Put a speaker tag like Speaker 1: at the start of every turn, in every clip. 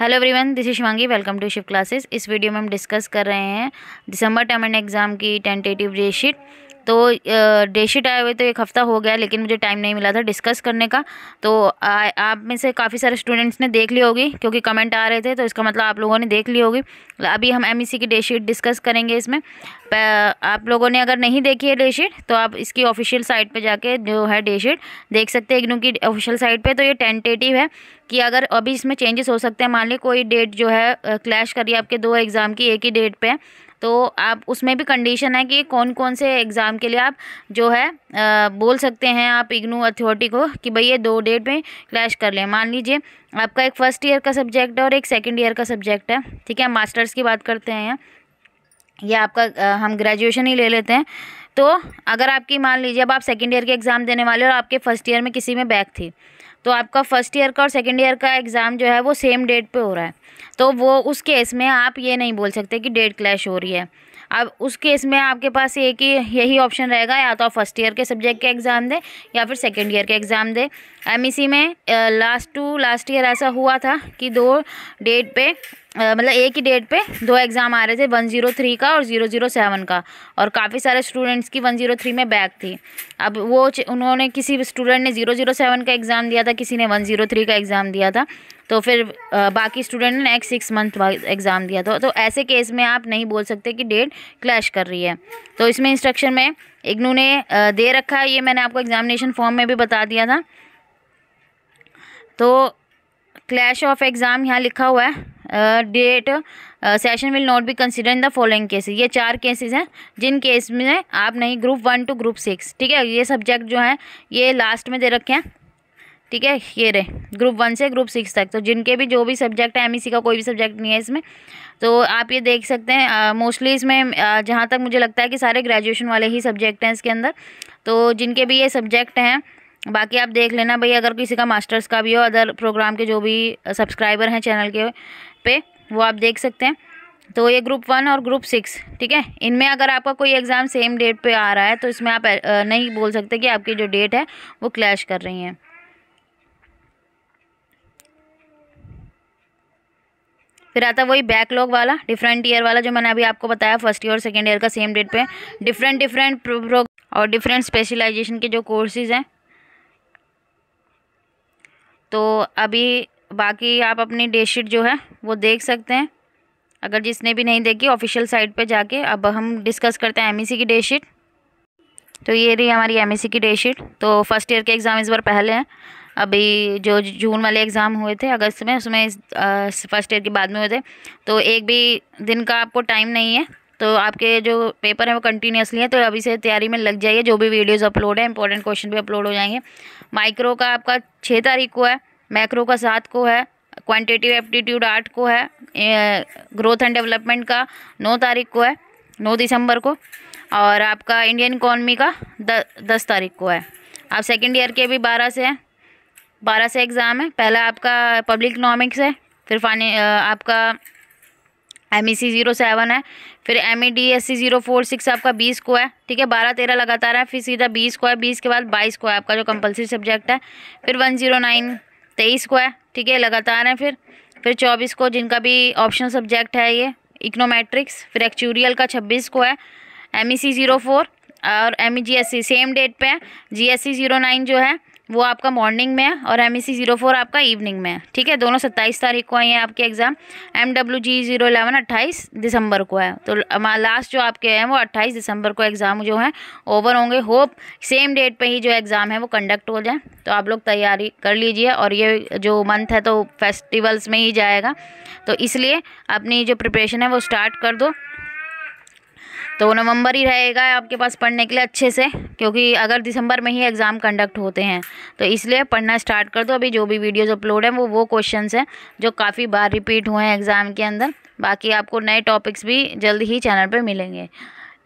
Speaker 1: hello everyone this is Shivangi welcome to Shiv classes इस video में हम डिस्कस कर रहे हैं दिसंबर टर्म एंड एग्ज़ाम की टेंटेटिव रेट शीट तो शीट आए हुए तो एक हफ़्ता हो गया लेकिन मुझे टाइम नहीं मिला था डिस्कस करने का तो आ, आप में से काफ़ी सारे स्टूडेंट्स ने देख ली होगी क्योंकि कमेंट आ रहे थे तो इसका मतलब आप लोगों ने देख ली होगी अभी हम एम e की शीट डिस्कस करेंगे इसमें आप लोगों ने अगर नहीं देखी है शीट तो आप इसकी ऑफिशियल साइट पर जाके जो है शीट देख सकते हैं इग्नू की ऑफिशियल साइट पर तो ये टेंटेटिव है कि अगर अभी इसमें चेंजेस हो सकते हैं मान ली कोई डेट जो है क्लैश करिए आपके दो एग्ज़ाम की एक ही डेट पर तो आप उसमें भी कंडीशन है कि कौन कौन से एग्ज़ाम के लिए आप जो है आ, बोल सकते हैं आप इग्नू अथॉरिटी को कि भाई ये दो डेट में क्लैश कर लें मान लीजिए आपका एक फ़र्स्ट ईयर का सब्जेक्ट है और एक सेकेंड ईयर का सब्जेक्ट है ठीक है मास्टर्स की बात करते हैं या आपका आ, हम ग्रेजुएशन ही ले लेते हैं तो अगर आपकी मान लीजिए अब आप सेकेंड ईयर के एग्ज़ाम देने वाले और आपके फर्स्ट ईयर में किसी में बैक थी तो आपका फर्स्ट ईयर का और सेकेंड ईयर का एग्ज़ाम जो है वो सेम डेट पे हो रहा है तो वो उस केस में आप ये नहीं बोल सकते कि डेट क्लैश हो रही है अब उस केस में आपके पास एक ही यही ऑप्शन रहेगा या तो आप फर्स्ट ईयर के सब्जेक्ट के एग्ज़ाम दें या फिर सेकेंड ईयर के एग्ज़ाम दें एमईसी में लास्ट टू लास्ट ईयर ऐसा हुआ था कि दो डेट पे मतलब एक ही डेट पे दो एग्ज़ाम आ रहे थे वन ज़ीरो थ्री का और ज़ीरो ज़ीरो सेवन का और काफ़ी सारे स्टूडेंट्स की वन ज़ीरो थ्री में बैक थी अब वो उन्होंने किसी स्टूडेंट ने ज़ीरो ज़ीरो सेवन का एग्ज़ाम दिया था किसी ने वन ज़ीरो थ्री का एग्ज़ाम दिया था तो फिर बाकी स्टूडेंट ने नेक्स्ट सिक्स मंथ एग्ज़ाम दिया था तो ऐसे केस में आप नहीं बोल सकते कि डेट क्लैश कर रही है तो इसमें इंस्ट्रक्शन में इग्नू ने दे रखा है ये मैंने आपको एग्ज़ामिनेशन फॉर्म में भी बता दिया था तो क्लैश ऑफ एग्ज़ाम यहाँ लिखा हुआ है date session will not be consider in the following cases ये चार केसेज हैं जिन केस में आप नहीं group one two group six ठीक है ये सब्जेक्ट जो है ये लास्ट में दे रखे हैं ठीक है ये रहे ग्रुप वन से ग्रुप सिक्स तक तो जिनके भी जो भी सब्जेक्ट है एमईसी का कोई भी सब्जेक्ट नहीं है इसमें तो आप ये देख सकते हैं मोस्टली uh, इसमें uh, जहाँ तक मुझे लगता है कि सारे ग्रेजुएशन वाले ही सब्जेक्ट हैं इसके अंदर तो जिनके भी ये सब्जेक्ट हैं बाकी आप देख लेना भाई अगर किसी का मास्टर्स का भी हो अदर प्रोग्राम के जो भी सब्सक्राइबर हैं चैनल के पे वो आप देख सकते हैं तो ये ग्रुप वन और ग्रुप सिक्स ठीक है इनमें अगर आपका कोई एग्ज़ाम सेम डेट पे आ रहा है तो इसमें आप नहीं बोल सकते कि आपकी जो डेट है वो क्लैश कर रही हैं फिर आता वही बैकलॉग वाला डिफरेंट ईयर वाला जो मैंने अभी आपको बताया फर्स्ट ईयर और सेकेंड ईयर का सेम डेट पे डिफरेंट डिफरेंट प्रोग्राम और डिफरेंट स्पेशलाइजेशन के जो कोर्सेज हैं तो अभी बाकी आप अपनी डेट शीट जो है वो देख सकते हैं अगर जिसने भी नहीं देखी ऑफिशियल साइट पे जाके अब हम डिस्कस करते हैं एमईसी e की डेट शीट तो ये रही हमारी एमईसी e की डेट शीट तो फर्स्ट ईयर के एग्ज़ाम इस बार पहले हैं अभी जो जून वाले एग्ज़ाम हुए थे अगस्त में उसमें फर्स्ट ईयर के बाद में हुए थे तो एक भी दिन का आपको टाइम नहीं है तो आपके जो पेपर हैं वो कंटिन्यूसली हैं तो अभी से तैयारी में लग जाइए जो भी वीडियोस अपलोड है इंपॉर्टेंट क्वेश्चन भी अपलोड हो जाएंगे माइक्रो का आपका छः तारीख को है मैक्रो का सात को है क्वांटिटिव एप्टीट्यूड आठ को है ग्रोथ एंड डेवलपमेंट का नौ तारीख को है नौ दिसंबर को और आपका इंडियन इकॉनमी का द, दस तारीख को है आप सेकेंड ईयर के भी बारह से हैं बारह से एग्ज़ाम है पहला आपका पब्लिक इकनॉमिक्स है फिर फाइने आपका M E C zero seven है फिर M E D S C zero four six आपका बीस को है ठीक है बारह तेरह लगातार है फिर सीधा बीस को है बीस के बाद बाईस को है आपका जो कंपलसरी सब्जेक्ट है फिर वन ज़ीरो नाइन तेईस को है ठीक है लगातार है फिर फिर चौबीस को जिनका भी ऑप्शन सब्जेक्ट है ये इकनोमेट्रिक्स फिर एक्चूरियल का छब्बीस को है M E C zero four और M E G S C same date पर है G S C zero nine जो है वो आपका मॉर्निंग में है और M E C zero four आपका इवनिंग में है ठीक है दोनों सत्ताईस तारीख को आई हैं आपके exam M W G zero eleven अट्ठाईस दिसंबर को है तो लास्ट जो आपके हैं वो अट्ठाईस दिसंबर को एग्ज़ाम जो है ओवर होंगे होप सेम डेट पर ही जो एग्ज़ाम है वो कंडक्ट हो जाए तो आप लोग तैयारी कर लीजिए और ये जो मंथ है तो फेस्टिवल्स में ही जाएगा तो इसलिए अपनी जो प्रिपरेशन है वो स्टार्ट कर दो तो नवंबर ही रहेगा आपके पास पढ़ने के लिए अच्छे से क्योंकि अगर दिसंबर में ही एग्ज़ाम कंडक्ट होते हैं तो इसलिए पढ़ना स्टार्ट कर दो अभी जो भी वीडियोज़ अपलोड हैं वो वो क्वेश्चन हैं जो काफ़ी बार रिपीट हुए हैं एग्ज़ाम के अंदर बाकी आपको नए टॉपिक्स भी जल्द ही चैनल पर मिलेंगे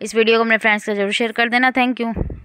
Speaker 1: इस वीडियो को अपने फ्रेंड्स का जरूर शेयर कर देना थैंक यू